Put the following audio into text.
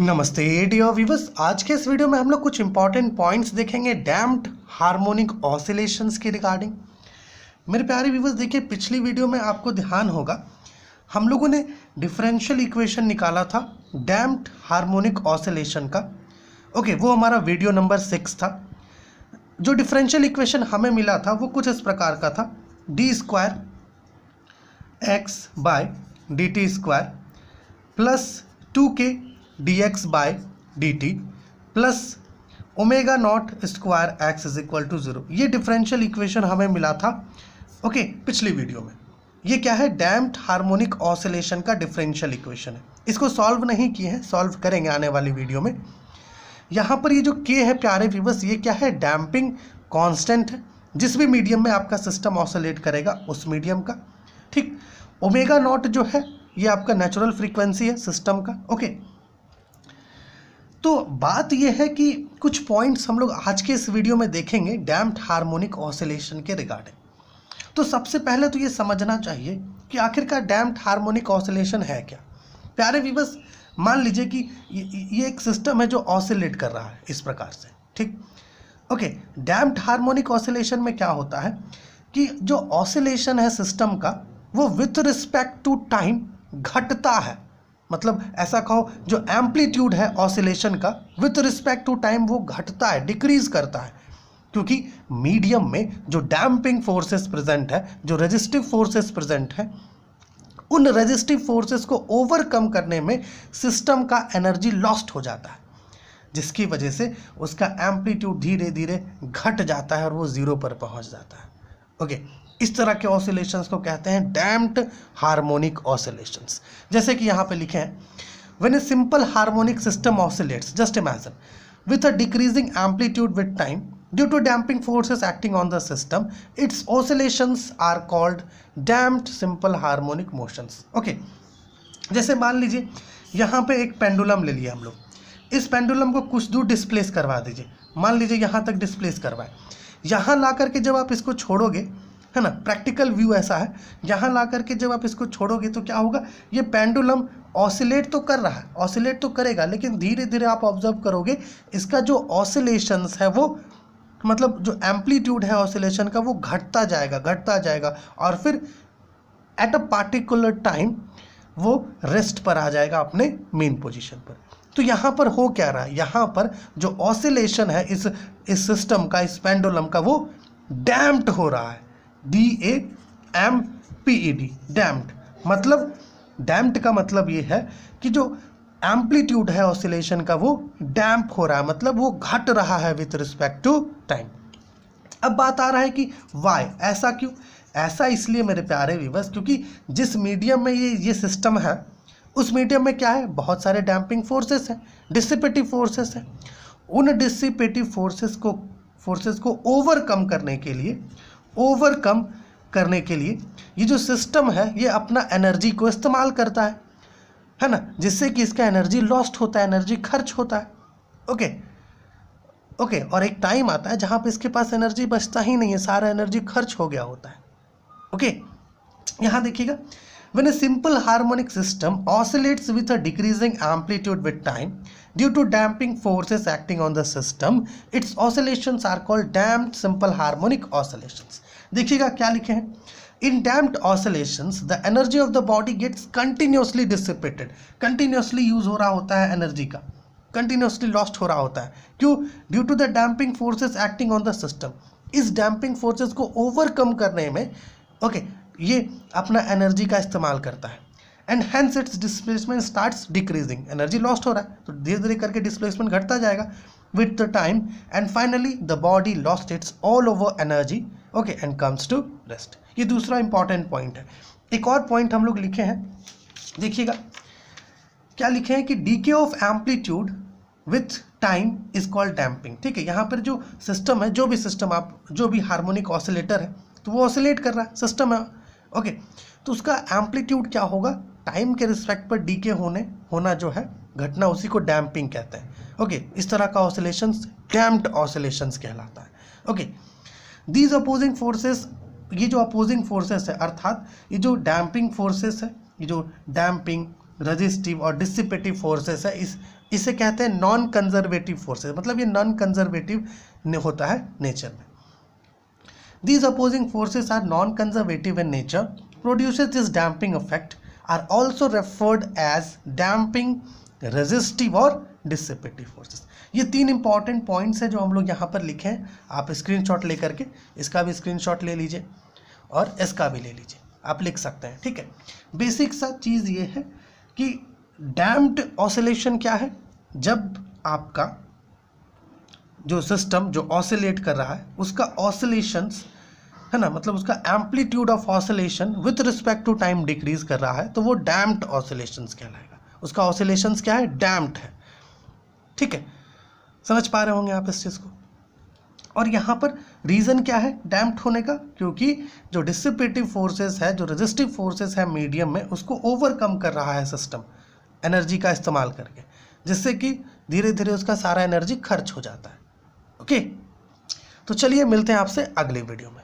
नमस्ते dear viewers आज के इस वीडियो में हम लोग कुछ इंपॉर्टेंट पॉइंट्स देखेंगे डैम्प्ड हार्मोनिक ऑसिलेशंस के रिगार्डिंग मेरे प्यारे व्यूवर्स देखिए पिछली वीडियो में आपको ध्यान होगा हम लोगों ने डिफरेंशियल इक्वेशन निकाला था डैम्प्ड हार्मोनिक ऑसिलेशन का ओके वो हमारा वीडियो नंबर सिक्स था जो डिफरेंशियल इक्वेशन हमें मिला था वो कुछ इस प्रकार का था D square x by D T square plus two k D x by D T plus omega not square x is equal to zero ये डिफरेंशियल इक्वेशन हमें मिला था ओके पिछली वीडियो में ये क्या है डैम्प्ड हार्मोनिक ऑसिलेशन का डिफरेंशियल इक्वेशन है इसको सॉल्व नहीं किए हैं सॉल्व करेंगे आने वाली वीडियो में यहाँ पर ये जो के है प्यारे व्यूवर्स ये क्या है डैम्पिंग कांस्टेंट है जिस भी मीडियम में आपका सिस्टम ऑसोलेट करेगा उस मीडियम का ठीक ओमेगा नॉट जो है ये आपका नेचुरल फ्रीक्वेंसी है सिस्टम का ओके तो बात यह है कि कुछ पॉइंट्स हम लोग आज के इस वीडियो में देखेंगे डैम्प्ड हार्मोनिक ऑसिलेशन के रिगार्डिंग तो सबसे पहले तो ये समझना चाहिए कि आखिरकार डैम्प्ड हार्मोनिक ऑसिलेशन है क्या प्यारे विवस मान लीजिए कि ये एक सिस्टम है जो ऑसिलेट कर रहा है इस प्रकार से ठीक ओके डैम्प्ड हार्मोनिक ऑसिलेशन में क्या होता है कि जो ऑसिलेशन है सिस्टम का वो विथ रिस्पेक्ट टू टाइम घटता है मतलब ऐसा कहो जो एम्पलीट्यूड है ऑसिलेशन का विथ रिस्पेक्ट टू टाइम वो घटता है डिक्रीज करता है क्योंकि मीडियम में जो डैम्पिंग फोर्सेस प्रेजेंट है जो रजिस्टिव फोर्सेस प्रेजेंट है उन रजिस्टिव फोर्सेस को ओवरकम करने में सिस्टम का एनर्जी लॉस्ट हो जाता है जिसकी वजह से उसका एम्पलीट्यूड धीरे धीरे घट जाता है और वो ज़ीरो पर पहुंच जाता है ओके इस तरह के ऑसिलेशन को कहते हैं डैम्ड हार्मोनिक ऑसिलेशंस जैसे कि यहाँ पे लिखे हैं when a simple harmonic system oscillates just imagine with a decreasing amplitude with time due to damping forces acting on the system its oscillations are called damped simple harmonic motions okay जैसे मान लीजिए यहाँ पर एक pendulum ले लिया हम लोग इस पेंडुलम को कुछ दूर डिस्प्लेस करवा दीजिए मान लीजिए यहाँ तक डिस्प्लेस करवाए यहाँ ला करके जब आप इसको छोड़ोगे है ना प्रैक्टिकल व्यू ऐसा है यहाँ ला करके जब आप इसको छोड़ोगे तो क्या होगा ये पेंडुलम ऑसिलेट तो कर रहा है ऑसिलेट तो करेगा लेकिन धीरे धीरे आप ऑब्जर्व करोगे इसका जो ऑसिलेशंस है वो मतलब जो एम्पलीट्यूड है ऑसिलेशन का वो घटता जाएगा घटता जाएगा और फिर एट अ पार्टिकुलर टाइम वो रेस्ट पर आ जाएगा अपने मेन पोजिशन पर तो यहाँ पर हो क्या रहा है यहाँ पर जो ऑसिलेशन है इस इस सिस्टम का इस पेंडुलम का वो डैम्प्ड हो रहा है D A M P E D damped मतलब डैम्प्ड का मतलब ये है कि जो एम्पलीट्यूड है ऑसिलेशन का वो डैम्प हो रहा है मतलब वो घट रहा है विथ रिस्पेक्ट टू टाइम अब बात आ रहा है कि वाई ऐसा क्यों ऐसा इसलिए मेरे प्यारे विवस क्योंकि जिस मीडियम में ये ये सिस्टम है उस मीडियम में क्या है बहुत सारे डैम्पिंग फोर्सेस हैं डिसिपेटिव फोर्सेस हैं उन डिसिपेटिव फोर्सेस को फोर्सेस को ओवरकम करने के लिए ओवरकम करने के लिए ये जो सिस्टम है ये अपना एनर्जी को इस्तेमाल करता है है ना जिससे कि इसका एनर्जी लॉस्ट होता है एनर्जी खर्च होता है ओके ओके और एक टाइम आता है जहाँ पे इसके पास एनर्जी बचता ही नहीं है सारा एनर्जी खर्च हो गया होता है ओके यहाँ देखिएगा When a simple harmonic system oscillates with a decreasing amplitude with time, due to damping forces acting on the system, its oscillations are called damped simple harmonic oscillations. dekhiyega kya likhe hain in damped oscillations the energy of the body gets continuously dissipated continuously use ho raha hota hai energy ka continuously lost ho raha hota hai क्यों due to the damping forces acting on the system is damping forces ko overcome करने में okay ये अपना energy का इस्तेमाल करता है and hence its displacement start decreasing energy lost हो रहा है तो धीरे धीरे करके डिस्प्लेसमेंट घटता जाएगा with the time and finally the body lost its all over energy okay and comes to rest ये दूसरा इंपॉर्टेंट पॉइंट है एक और पॉइंट हम लोग लिखे हैं देखिएगा क्या लिखे हैं कि decay of amplitude with time is called damping ठीक है यहाँ पर जो सिस्टम है जो भी सिस्टम आप जो भी हार्मोनिक ऑसिलेटर है तो वो ऑसिलेट कर रहा है सिस्टम है ओके तो उसका एम्पलीट्यूड क्या होगा टाइम के रिस्पेक्ट पर डीके होने होना जो है घटना उसी को डैम्पिंग कहते हैं ओके इस तरह का ऑसिलेशन डैम्प्ड ऑसिलेशन कहलाता है ओके दीज अपोजिंग फोर्सेस ये जो अपोजिंग फोर्सेस है अर्थात ये जो डैम्पिंग फोर्सेस है ये जो डैम्पिंग रजिस्टिव और डिसिपेटिव फोर्सेस है इस इसे कहते हैं नॉन कंजर्वेटिव फोर्सेस मतलब ये नॉन कंजर्वेटिव होता है नेचर में These opposing forces are non-conservative in nature, produces this damping effect, are also referred as damping, resistive और डिसिपेटिव फोर्सेस ये तीन इंपॉर्टेंट पॉइंट्स हैं जो हम लोग यहाँ पर लिखे हैं आप स्क्रीनशॉट लेकर के इसका भी स्क्रीनशॉट ले लीजिए और इसका भी ले लीजिए आप लिख सकते हैं ठीक है बेसिक सा चीज़ ये है कि डैम्ड ऑसिलेशन क्या है जब आपका जो सिस्टम जो ऑसिलेट कर रहा है उसका ऑसिलेशंस है ना मतलब उसका amplitude of oscillation with respect to time decrease कर रहा है तो वो डैम्प्ड ऑसिलेशंस कहलाएगा उसका ऑसिलेशंस क्या है डैम्प्ड है ठीक है समझ पा रहे होंगे आप इस चीज़ को और यहाँ पर रीज़न क्या है डैम्प्ड होने का क्योंकि जो डिसिपेटिव फोर्सेज है जो रजिस्टिव फोर्सेज है मीडियम में उसको ओवरकम कर रहा है सिस्टम एनर्जी का इस्तेमाल करके जिससे कि धीरे धीरे उसका सारा एनर्जी खर्च हो जाता है ओके तो चलिए मिलते हैं आपसे अगले वीडियो में